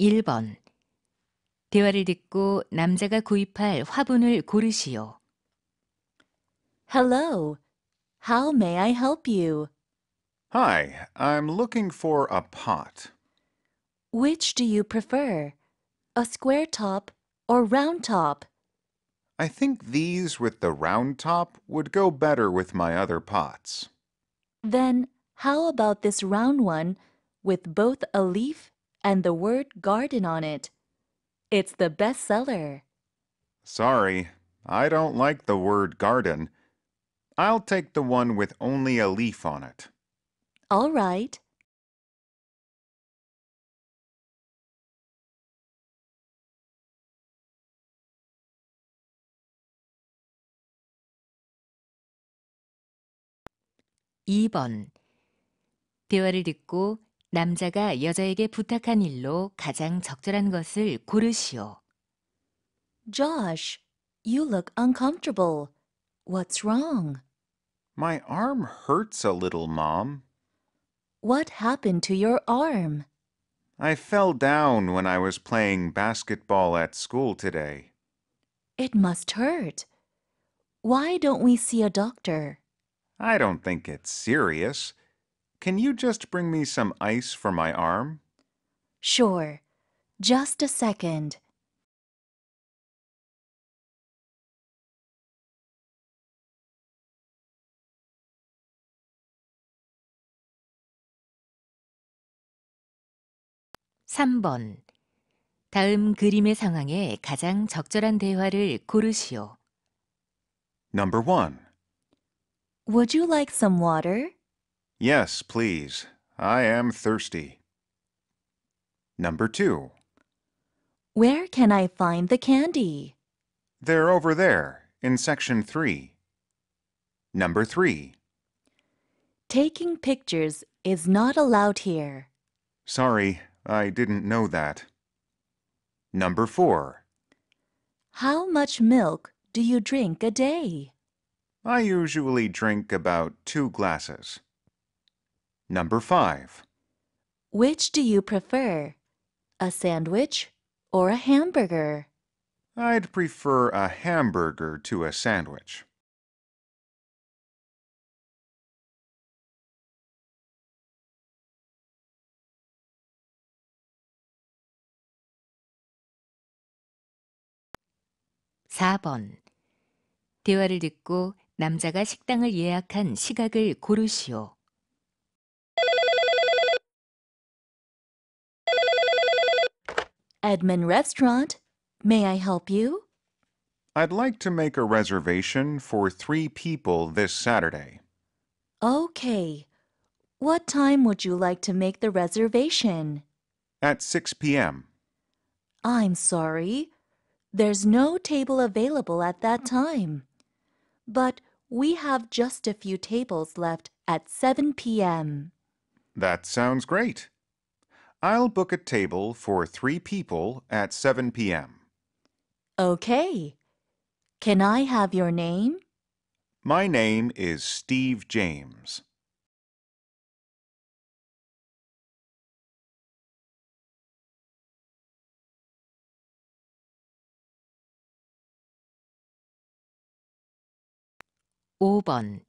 1번 대화를 듣고 남자가 구입할 화분을 고르시오. Hello. How may I help you? Hi, I'm looking for a pot. Which do you prefer? A square top or round top? I think these with the round top would go better with my other pots. Then, how about this round one with both a leaf and the word garden on it. It's the bestseller. Sorry, I don't like the word garden. I'll take the one with only a leaf on it. All right. (2번) 대화를 듣고 남자가 여자에게 부탁한 일로 가장 적절한 것을 고르시오. Josh, you look uncomfortable. What's wrong? My arm hurts a little, Mom. What happened to your arm? I fell down when I was playing basketball at school today. It must hurt. Why don't we see a doctor? I don't think it's serious. Can you just bring me some ice for my arm? Sure. Just a second. 다음 그림의 상황에 가장 적절한 대화를 고르시오. Number 1. Would you like some water? Yes, please. I am thirsty. Number two. Where can I find the candy? They're over there, in section three. Number three. Taking pictures is not allowed here. Sorry, I didn't know that. Number four. How much milk do you drink a day? I usually drink about two glasses. Number 5. Which do you prefer? A sandwich or a hamburger? I'd prefer a hamburger to a sandwich. (4번) 대화를 듣고 남자가 식당을 예약한 시각을 고르시오. Edmund Restaurant. May I help you? I'd like to make a reservation for three people this Saturday. Okay. What time would you like to make the reservation? At 6 p.m. I'm sorry. There's no table available at that time. But we have just a few tables left at 7 p.m. That sounds great. I'll book a table for three people at 7 p.m. Okay. Can I have your name? My name is Steve James. (5번)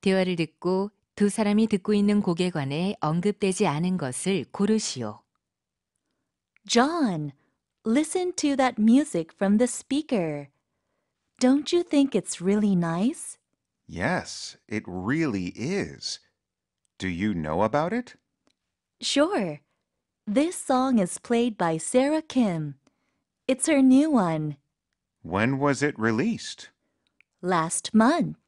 대화를 듣고 두 사람이 듣고 있는 곡에 관해 언급되지 않은 것을 고르시오. John, listen to that music from the speaker. Don't you think it's really nice? Yes, it really is. Do you know about it? Sure. This song is played by Sarah Kim. It's her new one. When was it released? Last month.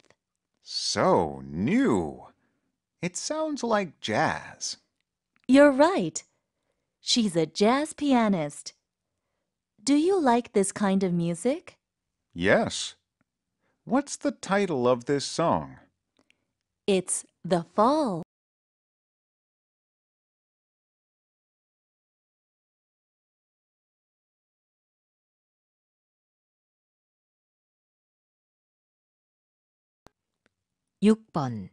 So new. It sounds like jazz. You're right. She's a jazz pianist. Do you like this kind of music? Yes. What's the title of this song? It's The Fall. (6번)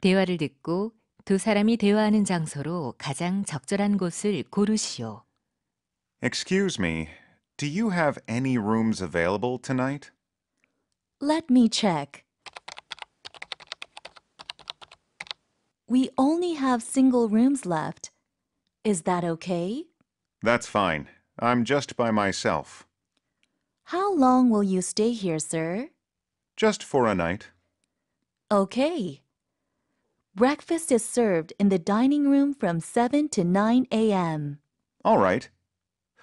대화를 듣고 두 사람이 대화하는 장소로 가장 적절한 곳을 고르시오. Excuse me, do you have any rooms available tonight? Let me check. We only have single rooms left. Is that okay? That's fine. I'm just by myself. How long will you stay here, sir? Just for a night. Okay. Breakfast is served in the dining room from 7 to 9 a.m. All right.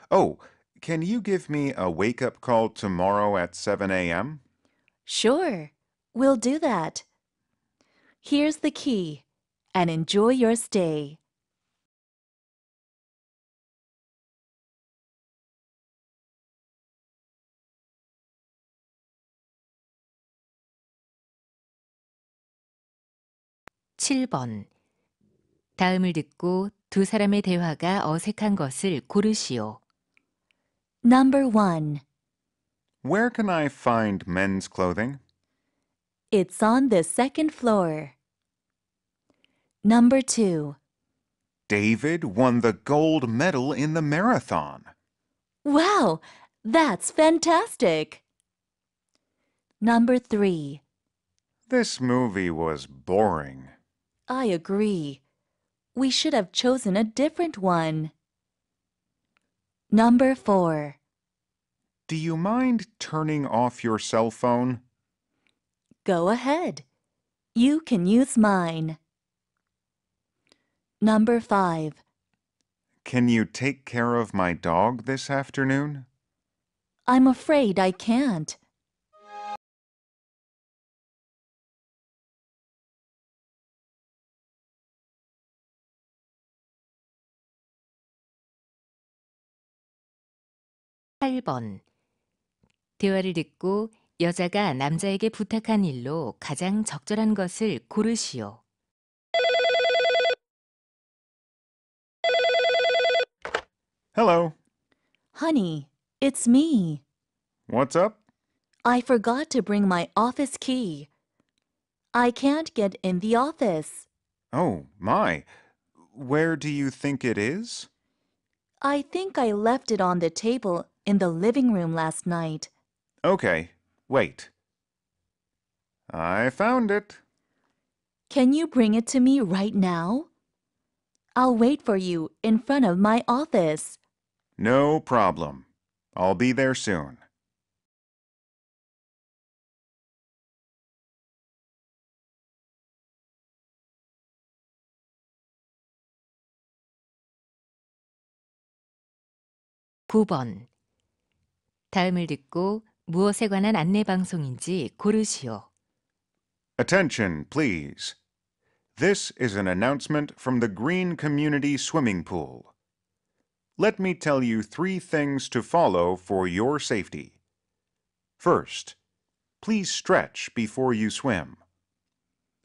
Oh, can you give me a wake up call tomorrow at 7 a.m.? Sure, we'll do that. Here's the key and enjoy your stay. 7번. 다음을 듣고 두 사람의 대화가 어색한 것을 고르시오. Number 1. Where can I find men's clothing? It's on the second floor. Number 2. David won the gold medal in the marathon. Wow, that's fantastic. Number 3. This movie was boring. I agree. We should have chosen a different one. Number 4. Do you mind turning off your cell phone? Go ahead. You can use mine. Number 5. Can you take care of my dog this afternoon? I'm afraid I can't. 8번. 대화를 듣고 여자가 남자에게 부탁한 일로 가장 적절한 것을 고르시오. Hello. Honey, it's me. What's up? I forgot to bring my office key. I can't get in the office. Oh, my. Where do you think it is? I think I left it on the table in the living room last night. Okay, wait. I found it. Can you bring it to me right now? I'll wait for you in front of my office. No problem. I'll be there soon. (9번) 다음을 듣고 무엇에 관한 안내 방송인지 고르시오. Attention, please. This is an announcement from the Green Community Swimming Pool. Let me tell you three things to follow for your safety. First, please stretch before you swim.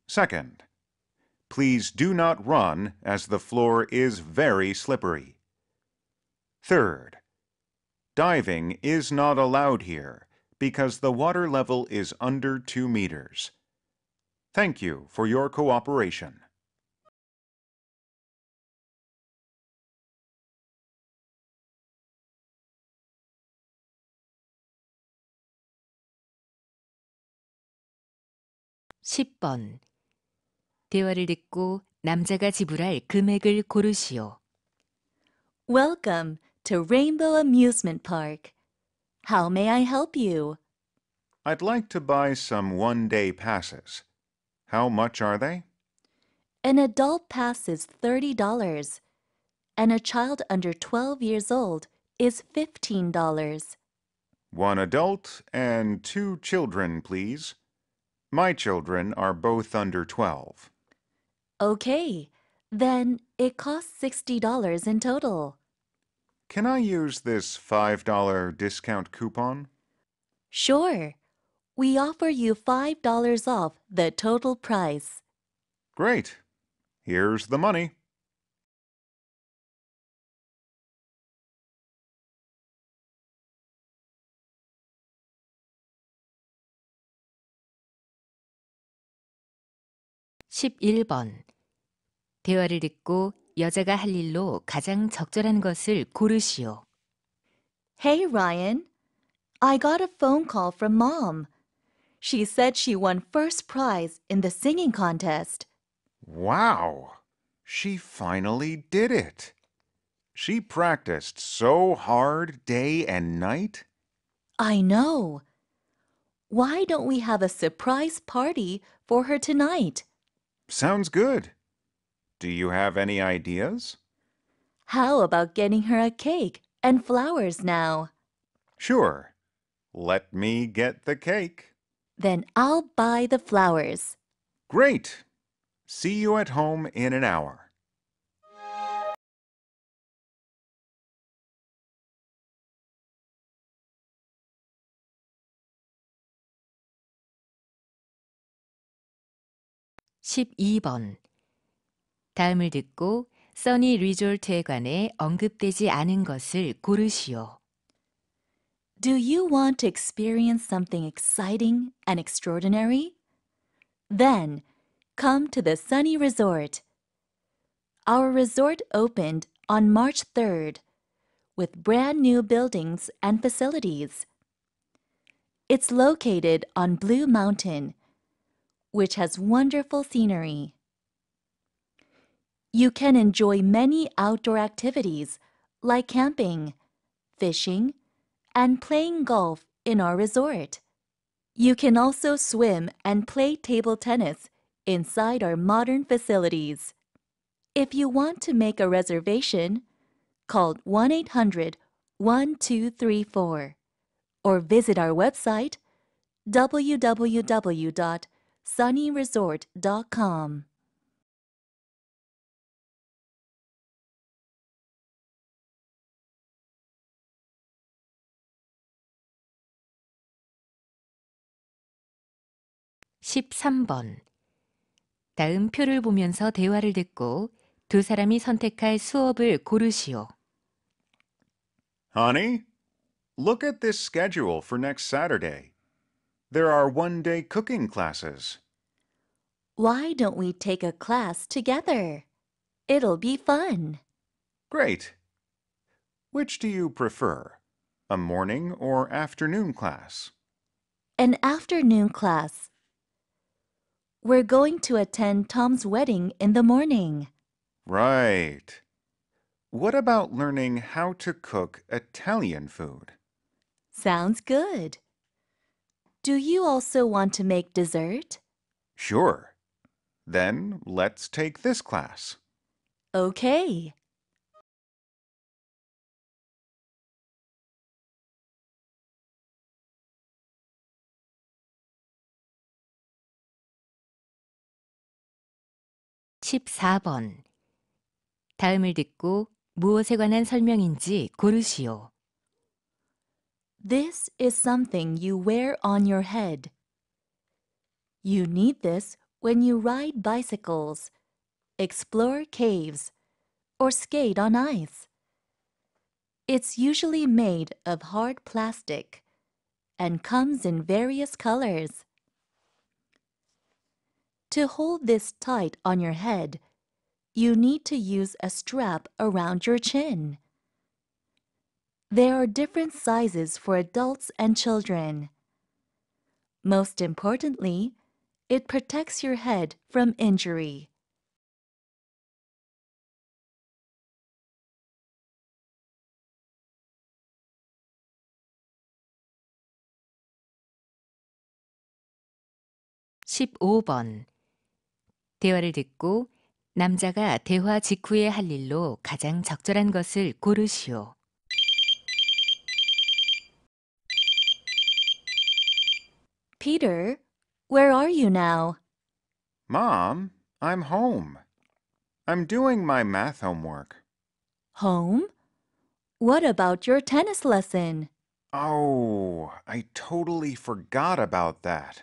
Second, please do not run as the floor is very slippery. Third, Diving is not allowed here because the water level is under 2 meters. Thank you for your cooperation. (10번) 대화를 듣고 남자가 지불할 금액을 고르시오. Welcome to Rainbow Amusement Park. How may I help you? I'd like to buy some one-day passes. How much are they? An adult pass is $30, and a child under 12 years old is $15. One adult and two children, please. My children are both under 12. Okay, then it costs $60 in total. Can I use this $5 discount coupon? Sure. We offer you $5 off the total price. Great. Here's the money. (11번) 대화를 듣고 여자가 할 일로 가장 적절한 것을 고르시오. Hey, Ryan. I got a phone call from mom. She said she won first prize in the singing contest. Wow! She finally did it. She practiced so hard day and night. I know. Why don't we have a surprise party for her tonight? Sounds good. Do you have any ideas? How about getting her a cake and flowers now? Sure. Let me get the cake. Then I'll buy the flowers. Great. See you at home in an hour. (12번) 다음을 듣고 써니 리졸트에 관해 언급되지 않은 것을 고르시오. Do you want to experience something exciting and extraordinary? Then come to the Sunny Resort. Our resort opened on March 3rd with brand new buildings and facilities. It's located on Blue Mountain, which has wonderful scenery. You can enjoy many outdoor activities like camping, fishing, and playing golf in our resort. You can also swim and play table tennis inside our modern facilities. If you want to make a reservation, call 1 800 1234 or visit our website www.sunnyresort.com. 13번. 다음 표를 보면서 대화를 듣고 두 사람이 선택할 수업을 고르시오. Honey, look at this schedule for next Saturday. There are one day cooking classes. Why don't we take a class together? It'll be fun. Great. Which do you prefer, a morning or afternoon class? An afternoon class. We're going to attend Tom's wedding in the morning. Right. What about learning how to cook Italian food? Sounds good. Do you also want to make dessert? Sure. Then let's take this class. Okay. 14번. 다음을 듣고 무엇에 관한 설명인지 고르시오. This is something you wear on your head. You need this when you ride bicycles, explore caves, or skate on ice. It's usually made of hard plastic and comes in various colors. To hold this tight on your head, you need to use a strap around your chin. There are different sizes for adults and children. Most importantly, it protects your head from injury. 대화를 듣고 남자가 대화 직후에 할 일로 가장 적절한 것을 고르시오. Peter, where are you now? Mom, I'm home. I'm doing my math homework. Home? What about your tennis lesson? Oh, I totally forgot about that.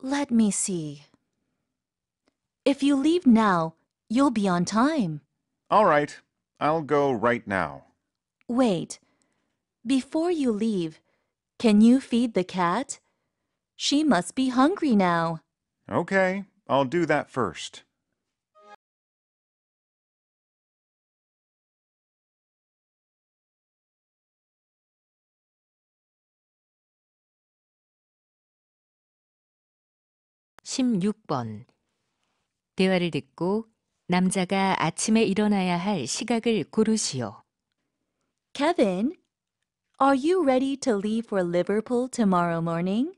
Let me see. If you leave now, you'll be on time. All right. I'll go right now. Wait. Before you leave, can you feed the cat? She must be hungry now. Okay, I'll do that first. (16번) 대화를 듣고 남자가 아침에 일어나야 할 시각을 고르시오. Kevin, are you ready to leave for Liverpool tomorrow morning?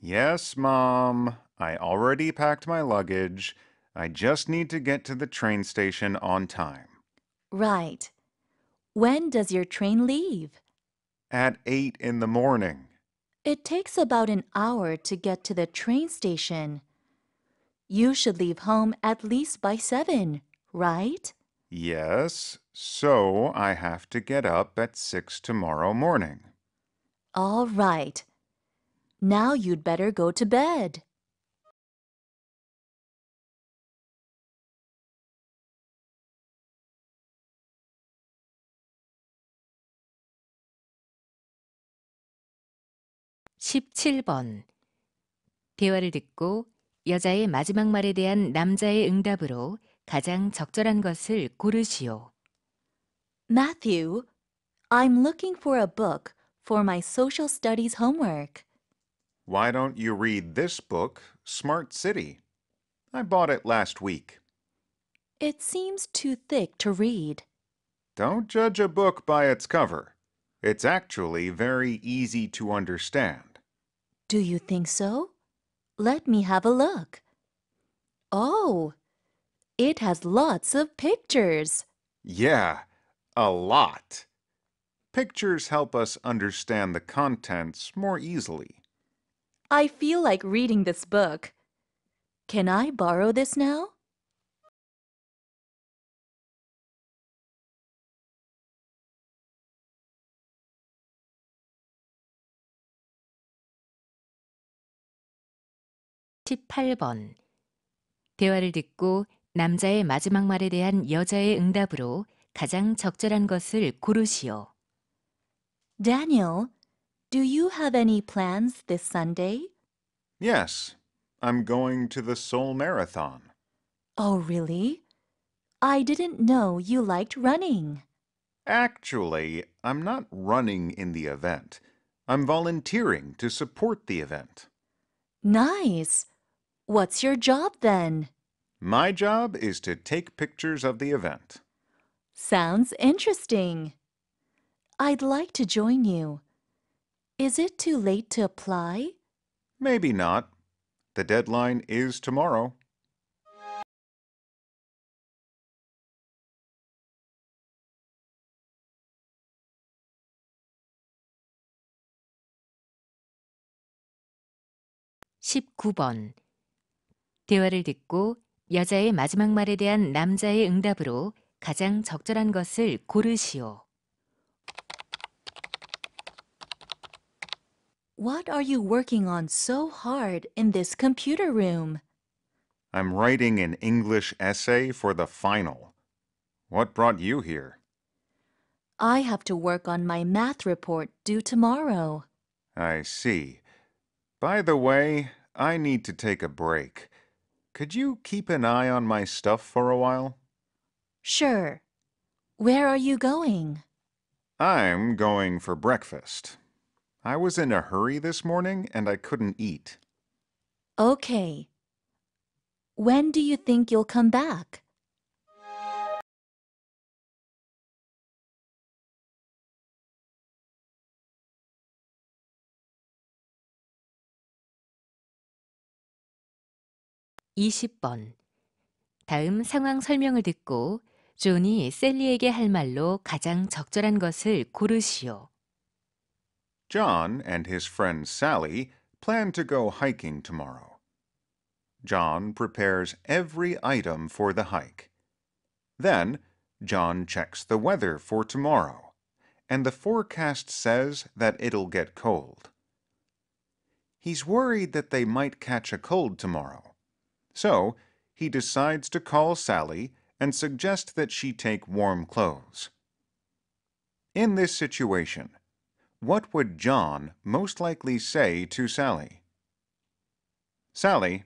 Yes, Mom. I already packed my luggage. I just need to get to the train station on time. Right. When does your train leave? At 8 in the morning. It takes about an hour to get to the train station. You should leave home at least by seven, right? Yes, so I have to get up at six tomorrow morning. All right. Now you'd better go to bed. 번 대화를 듣고 여자의 마지막 말에 대한 남자의 응답으로 가장 적절한 것을 고르시오. Matthew, I'm looking for a book for my social studies homework. Why don't you read this book, Smart City? I bought it last week. It seems too thick to read. Don't judge a book by its cover. It's actually very easy to understand. Do you think so? Let me have a look. Oh, it has lots of pictures. Yeah, a lot. Pictures help us understand the contents more easily. I feel like reading this book. Can I borrow this now? 18번. 대화를 듣고 남자의 마지막 말에 대한 여자의 응답으로 가장 적절한 것을 고르시오. Daniel, do you have any plans this Sunday? Yes, I'm going to the Seoul Marathon. Oh, really? I didn't know you liked running. Actually, I'm not running in the event. I'm volunteering to support the event. Nice. What's your job then? My job is to take pictures of the event. Sounds interesting. I'd like to join you. Is it too late to apply? Maybe not. The deadline is tomorrow. 대화를 듣고 여자의 마지막 말에 대한 남자의 응답으로 가장 적절한 것을 고르시오. What are you working on so hard in this computer room? I'm writing an English essay for the final. What brought you here? I have to work on my math report due tomorrow. I see. By the way, I need to take a break. Could you keep an eye on my stuff for a while? Sure. Where are you going? I'm going for breakfast. I was in a hurry this morning and I couldn't eat. Okay. When do you think you'll come back? 20번. 다음 상황 설명을 듣고 존이 셀리에게 할 말로 가장 적절한 것을 고르시오. John and his friend Sally plan to go hiking tomorrow. John prepares every item for the hike. Then, John checks the weather for tomorrow, and the forecast says that it'll get cold. He's worried that they might catch a cold tomorrow. So, he decides to call Sally and suggest that she take warm clothes. In this situation, what would John most likely say to Sally? Sally,